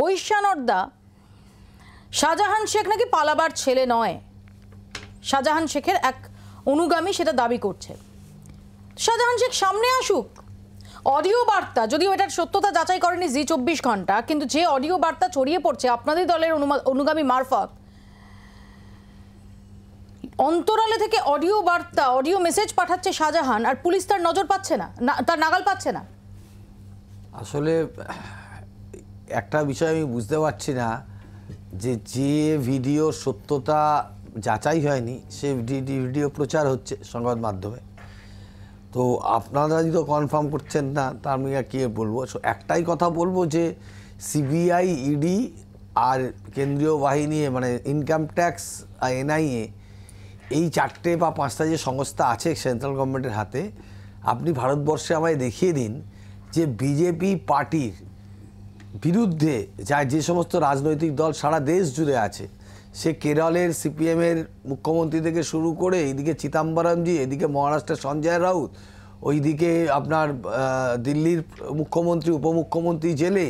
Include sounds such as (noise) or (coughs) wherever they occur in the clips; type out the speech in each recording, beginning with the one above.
বৈশ্যানর্দা শাহজাহান শেখ নাকি পালাবার ছেলে নয় শাহজাহান শেখের এক অনুগামী সেটা দাবি করছে শাহজাহান শেখ সামনে আসুক অডিও বার্তা যদিও এটার সত্যতা যাচাই করেনি জি চব্বিশ ঘন্টা কিন্তু যে অডিও বার্তা ছড়িয়ে পড়ছে আপনাদের দলের অনুগামী মারফত অন্তরালে থেকে অডিও বার্তা অডিও মেসেজ পাঠাচ্ছে শাহজাহান আর পুলিশ তার নজর পাচ্ছে না তার নাগাল পাচ্ছে না আসলে একটা বিষয় আমি বুঝতে পারছি না যে যে ভিডিও সত্যতা যাচাই হয়নি সে ভিডিও প্রচার হচ্ছে সংবাদ মাধ্যমে তো আপনারা যদি কনফার্ম করছেন না তা আমি আর কে বলবো একটাই কথা বলবো যে সিবিআই ইডি e আর কেন্দ্রীয় বাহিনী মানে ইনকাম ট্যাক্স আর এনআইএ এই চারটে বা পাঁচটা যে সংস্থা আছে সেন্ট্রাল গভর্নমেন্টের হাতে আপনি ভারতবর্ষে আমায় দেখিয়ে দিন যে বিজেপি পার্টির বিরুদ্ধে যা যে সমস্ত রাজনৈতিক দল সারা দেশ জুড়ে আছে সে কেরলের সিপিএমের মুখ্যমন্ত্রী থেকে শুরু করে এইদিকে চিদাম্বরমজি এদিকে মহারাষ্ট্রের সঞ্জয় রাউত ওইদিকে আপনার দিল্লির মুখ্যমন্ত্রী উপমুখ্যমন্ত্রী জেলে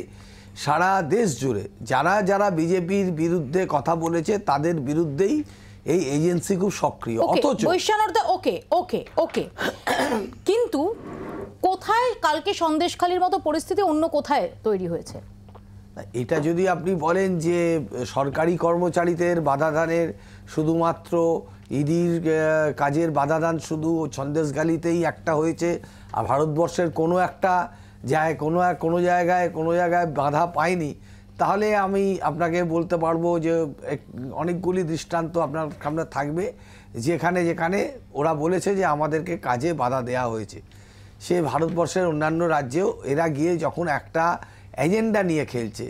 সারা দেশ জুড়ে যারা যারা বিজেপির বিরুদ্ধে কথা বলেছে তাদের বিরুদ্ধেই এই এজেন্সি খুব সক্রিয় অথচ ওকে ওকে ওকে কিন্তু কোথায় কালকে সন্দেশখালির মতো পরিস্থিতি অন্য কোথায় তৈরি হয়েছে এটা যদি আপনি বলেন যে সরকারি কর্মচারীদের বাধাদানের শুধুমাত্র ইডির কাজের বাধাদান শুধু ছন্দেশগালিতেই একটা হয়েছে আর ভারতবর্ষের কোনো একটা যায় কোনো এক কোনো জায়গায় কোনো জায়গায় বাধা পায়নি তাহলে আমি আপনাকে বলতে পারবো যে অনেকগুলি দৃষ্টান্ত আপনার সামনে থাকবে যেখানে যেখানে ওরা বলেছে যে আমাদেরকে কাজে বাধা দেয়া হয়েছে সে ভারতবর্ষের অন্যান্য রাজ্যেও এরা গিয়ে যখন একটা এজেন্ডা নিয়ে খেলছে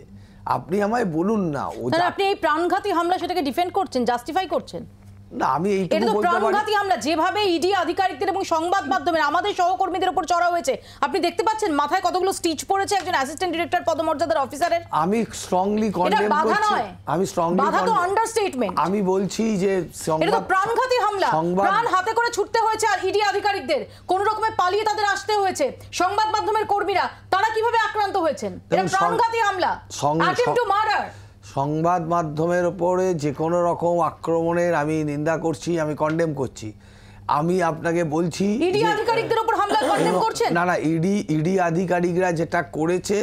আপনি আমায় বলুন না ও আপনি এই প্রাণঘাতী হামলা সেটাকে ডিফেন্ড করছেন জাস্টিফাই করছেন না আমি এটা তো প্রাণঘাতী হামলা যেভাবে ইডি e আধিকারিকদের এবং সংবাদ মাধ্যমের আমাদের সহকর্মীদের উপর চড়া হয়েছে আপনি দেখতে পাচ্ছেন মাথায় কতগুলো স্টিচ পড়েছে একজন অ্যাসিস্ট্যান্ট ডিরেক্টর পদমর্যাদার অফিসারের আমি স্ট্রংলি কন্ডেম করছি আমি স্ট্রংলি বাধা তো আন্ডারস্টেটমেন্ট আমি বলছি যে সংবাদ এটা প্রাণঘাতী হামলা প্রাণ হাতে করে ছুটতে হয়েছে আর ইডি e আধিকারিকদের কোন রকমে পালিয়ে তাদের আসতে হয়েছে সংবাদ মাধ্যমের কর্মীরা তারা কিভাবে আক্রান্ত হয়েছেন প্রাণঘাতী হামলা টু মার্ডার সংবাদ মাধ্যমের উপরে যে কোনো রকম আক্রমণের আমি নিন্দা করছি আমি কন্ডেম করছি আমি আপনাকে বলছি ইডি আধিকারিকদের উপর হামলা কন্ডেম (coughs) করছেন না না ইডি ইডি আধিকারিকরা যেটা করেছে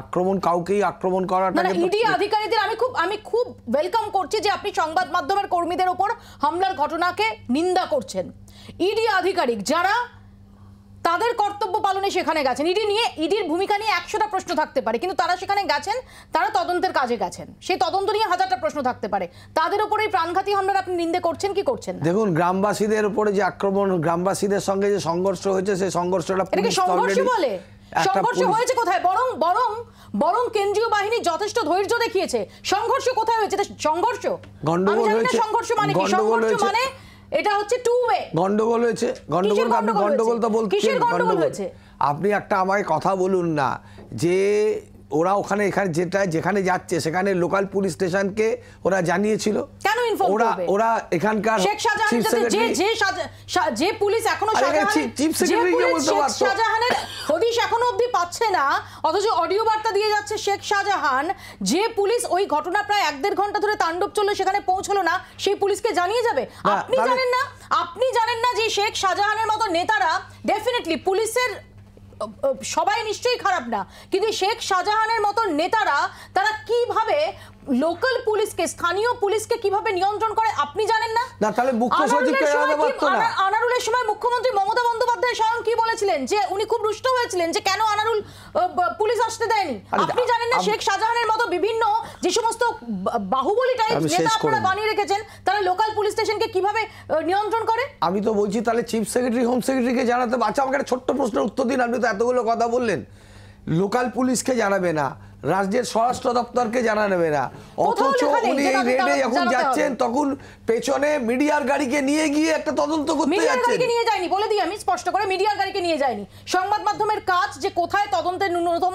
আক্রমণ কাউকেই আক্রমণ করাটা না ইডি আধিকারিকদের আমি খুব আমি খুব ওয়েলকাম করছি যে আপনি সংবাদ মাধ্যমের কর্মীদের উপর হামলার ঘটনাকে নিন্দা করছেন ইডি আধিকারিক যারা পালনে সেখানে গেছেন ইডি নিয়ে ইডির ভূমিকা নিয়ে একশোটা প্রশ্ন থাকতে পারে কিন্তু তারা সেখানে গেছেন তারা তদন্তের কাজে গেছেন সেই তদন্ত নিয়ে হাজারটা প্রশ্ন থাকতে পারে তাদের উপরে প্রাণঘাতী হামলার আপনি নিন্দে করছেন কি করছেন দেখুন গ্রামবাসীদের উপরে যে আক্রমণ গ্রামবাসীদের সঙ্গে যে সংঘর্ষ হয়েছে সেই সংঘর্ষটা সংঘর্ষ বলে সংঘর্ষ হয়েছে কোথায় বরং বরং বরং কেন্দ্রীয় বাহিনী যথেষ্ট ধৈর্য দেখিয়েছে সংঘর্ষ কোথায় হয়েছে সংঘর্ষ সংঘর্ষ মানে কি সংঘর্ষ মানে এটা হচ্ছে টু ওয়ে গন্ডগোল হয়েছে গন্ডগোল আপনি গন্ডগোল তো বলছেন কিসের গন্ডগোল হয়েছে আপনি একটা আমায় কথা বলুন না যে ওরা ওখানে এখানে যেটা যেখানে যাচ্ছে সেখানে লোকাল পুলিশ স্টেশনকে ওরা জানিয়েছিল কেন ইনফর্ম ওরা ওরা এখানকার শেখ শাহজাহান যে যে যে পুলিশ এখনো শাহজাহান চিফ সেক্রেটারি বলতে পারতো যাচ্ছে না অথচ অডিও বার্তা দিয়ে যাচ্ছে শেখ শাহজাহান যে পুলিশ ওই ঘটনা প্রায় এক দেড় ঘন্টা ধরে তাণ্ডব চললো সেখানে পৌঁছলো না সেই পুলিশকে জানিয়ে যাবে আপনি জানেন না আপনি জানেন না যে শেখ শাহজাহানের মতো নেতারা ডেফিনেটলি পুলিশের সবাই নিশ্চয়ই খারাপ না কিন্তু শেখ শাহজাহানের মতো নেতারা তারা কিভাবে লোকাল পুলিশকে স্থানীয় পুলিশকে কিভাবে নিয়ন্ত্রণ করে আপনি জানেন না তাহলে মুখ্য সচিবকে সফরের সময় মুখ্যমন্ত্রী মমতা বন্দ্যোপাধ্যায় স্বয়ং কি বলেছিলেন যে উনি খুব রুষ্ট হয়েছিলেন যে কেন আনারুল পুলিশ আসতে দেয়নি আপনি জানেন না শেখ শাহজাহানের মতো বিভিন্ন যে সমস্ত বাহুবলী টাইপ নেতা আপনারা বানিয়ে রেখেছেন তারা লোকাল পুলিশ স্টেশনকে কিভাবে নিয়ন্ত্রণ করে আমি তো বলছি তাহলে চিফ সেক্রেটারি হোম সেক্রেটারিকে জানাতে বাচ্চা আমাকে একটা ছোট্ট প্রশ্নের উত্তর দিন আপনি তো এতগুলো কথা বললেন লোকাল পুলিশকে জানাবে না রাজ্যের স্বরাষ্ট্র দপ্তরকে জানা নেবে না অথচ উনি এই রেডে যখন যাচ্ছেন তখন পেছনে মিডিয়ার গাড়িকে নিয়ে গিয়ে একটা তদন্ত করতে যাচ্ছেন মিডিয়ার গাড়িকে নিয়ে যায়নি বলে দিই আমি স্পষ্ট করে মিডিয়ার গাড়িকে নিয়ে যায়নি সংবাদ মাধ্যমের কাজ যে কোথায় তদন্তের ন্যূনতম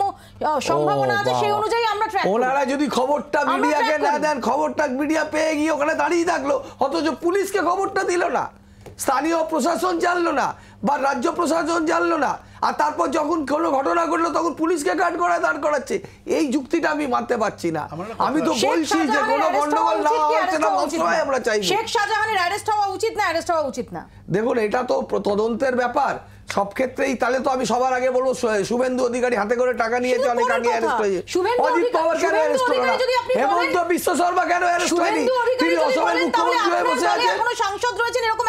সম্ভাবনা আছে সেই অনুযায়ী আমরা ট্র্যাক ওনারা যদি খবরটা মিডিয়াকে না দেন খবরটা মিডিয়া পেয়ে গিয়ে ওখানে দাঁড়িয়ে থাকলো অথচ পুলিশকে খবরটা দিল না স্থানীয় প্রশাসন জানলো না বা রাজ্য প্রশাসন জানলো না আর তারপর যখন কোনো ঘটনা ঘটলো তখন পুলিশকে কাট করায় দাঁড় করাচ্ছে এই যুক্তিটা আমি মানতে পারছি না আমি তো বলছি যে কোনো গন্ডগোল না হচ্ছে না অবশ্যই আমরা চাই শেখ শাহজাহানের অ্যারেস্ট হওয়া উচিত না অ্যারেস্ট হওয়া উচিত না দেখুন এটা তো তদন্তের ব্যাপার সব ক্ষেত্রেই তাহলে তো আমি সবার আগে বলবো শুভেন্দু অধিকারী হাতে করে টাকা নিয়েছে অনেক আগে অ্যারেস্ট হয়েছে অজিত পাওয়ার কেন অ্যারেস্ট হলো না হেমন্ত বিশ্ব শর্মা কেন অ্যারেস্ট হয়নি তিনি অসমের মুখ্যমন্ত্রী হয়ে বসে আছেন সংসদ রয়েছেন এরকম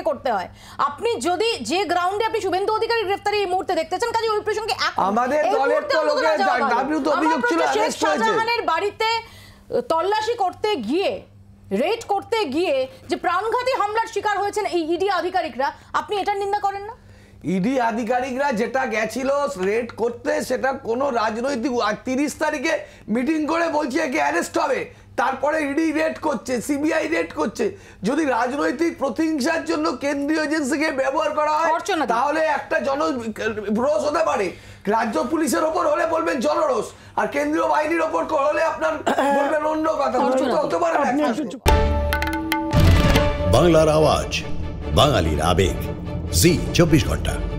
আপনাকে করতে হয় আপনি যদি যে গ্রাউন্ডে আপনি শুভেন্দু অধিকারী গ্রেফতারি এই মুহূর্তে দেখতে চান কাজে ওই প্রসঙ্গে আমাদের দলের তো লোকের দাবিরুদ্ধ অভিযোগ ছিল শেখ শাহজাহানের বাড়িতে তল্লাশি করতে গিয়ে রেড করতে গিয়ে যে প্রাণঘাতী হামলার শিকার হয়েছেন এই ইডি আধিকারিকরা আপনি এটা নিন্দা করেন না ইডি আধিকারিকরা যেটা গেছিল রেড করতে সেটা কোনো রাজনৈতিক তিরিশ তারিখে মিটিং করে বলছে কি অ্যারেস্ট হবে তারপরে ইডি রেড করছে সিবিআই রেড করছে যদি রাজনৈতিক প্রতিহিংসার জন্য কেন্দ্রীয় এজেন্সিকে ব্যবহার করা হয় তাহলে একটা জন রোষ হতে পারে রাজ্য পুলিশের ওপর হলে বলবেন জনরোষ আর কেন্দ্রীয় বাহিনীর ওপর হলে আপনার বলবেন অন্য কথা হতে পারে বাংলার আওয়াজ বাঙালির আবেগ জি চব্বিশ ঘন্টা